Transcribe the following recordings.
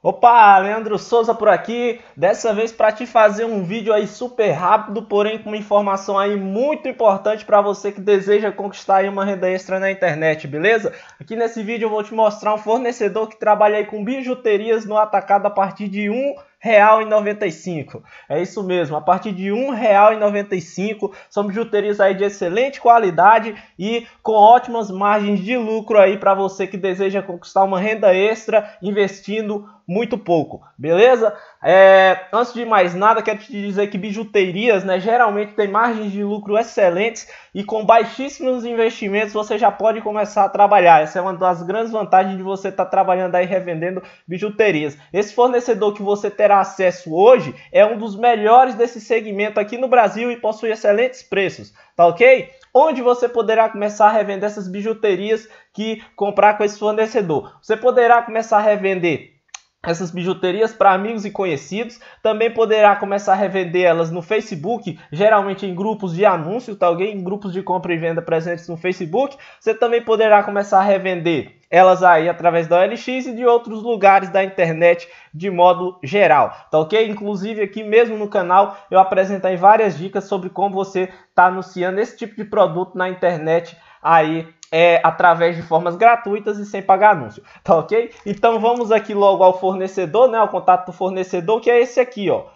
Opa, Leandro Souza por aqui, dessa vez para te fazer um vídeo aí super rápido, porém com uma informação aí muito importante para você que deseja conquistar uma renda extra na internet, beleza? Aqui nesse vídeo eu vou te mostrar um fornecedor que trabalha aí com bijuterias no atacado a partir de um e 1,95. É isso mesmo, a partir de e 1,95 são bijuterias aí de excelente qualidade e com ótimas margens de lucro aí para você que deseja conquistar uma renda extra investindo muito pouco, beleza? É, antes de mais nada, quero te dizer que bijuterias né, geralmente tem margens de lucro excelentes e com baixíssimos investimentos você já pode começar a trabalhar. Essa é uma das grandes vantagens de você estar tá trabalhando aí revendendo bijuterias. Esse fornecedor que você terá acesso hoje é um dos melhores desse segmento aqui no Brasil e possui excelentes preços, tá ok? onde você poderá começar a revender essas bijuterias que comprar com esse fornecedor. Você poderá começar a revender essas bijuterias para amigos e conhecidos. Também poderá começar a revender elas no Facebook, geralmente em grupos de anúncio, tá alguém? Em grupos de compra e venda presentes no Facebook. Você também poderá começar a revender elas aí através da OLX e de outros lugares da internet de modo geral, tá ok? Inclusive aqui mesmo no canal eu apresentei várias dicas sobre como você está anunciando esse tipo de produto na internet aí é, através de formas gratuitas e sem pagar anúncio, tá ok? Então vamos aqui logo ao fornecedor, né, ao contato do fornecedor, que é esse aqui, ó.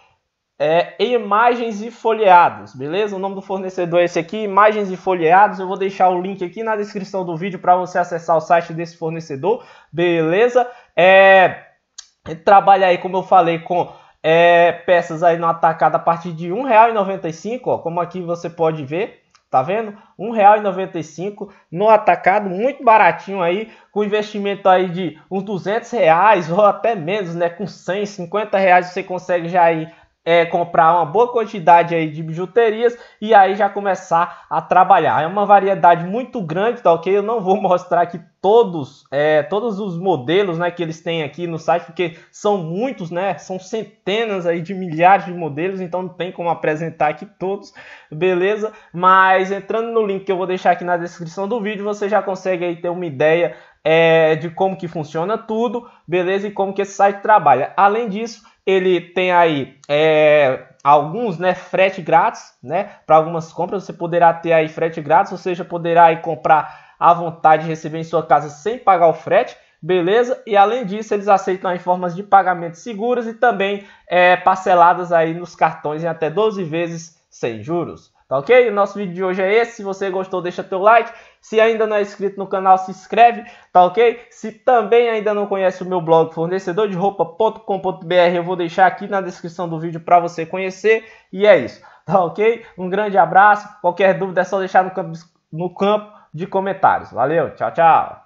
É, imagens e folheados, beleza? O nome do fornecedor é esse aqui, imagens e folheados. Eu vou deixar o link aqui na descrição do vídeo para você acessar o site desse fornecedor, beleza? É, trabalha aí, como eu falei, com é, peças aí no atacado a partir de R$1,95, ó, como aqui você pode ver, Tá vendo? R$1,95 no atacado, muito baratinho aí, com investimento aí de uns 200 reais ou até menos, né? Com R$150 reais você consegue já aí é, comprar uma boa quantidade aí de bijuterias e aí já começar a trabalhar. É uma variedade muito grande, tá ok? Eu não vou mostrar aqui todos, é, todos os modelos né, que eles têm aqui no site, porque são muitos, né? São centenas aí de milhares de modelos, então não tem como apresentar aqui todos, beleza? Mas entrando no link que eu vou deixar aqui na descrição do vídeo, você já consegue aí ter uma ideia é, de como que funciona tudo, beleza? E como que esse site trabalha. Além disso, ele tem aí é, alguns né, frete grátis, né? Para algumas compras você poderá ter aí frete grátis, ou seja, poderá aí comprar à vontade, receber em sua casa sem pagar o frete, beleza? E além disso, eles aceitam aí formas de pagamento seguras e também é, parceladas aí nos cartões em até 12 vezes sem juros. Tá ok? O nosso vídeo de hoje é esse. Se você gostou, deixa teu like. Se ainda não é inscrito no canal, se inscreve, tá ok? Se também ainda não conhece o meu blog fornecedorderoupa.com.br, eu vou deixar aqui na descrição do vídeo para você conhecer. E é isso, tá ok? Um grande abraço. Qualquer dúvida é só deixar no campo, no campo de comentários. Valeu, tchau, tchau.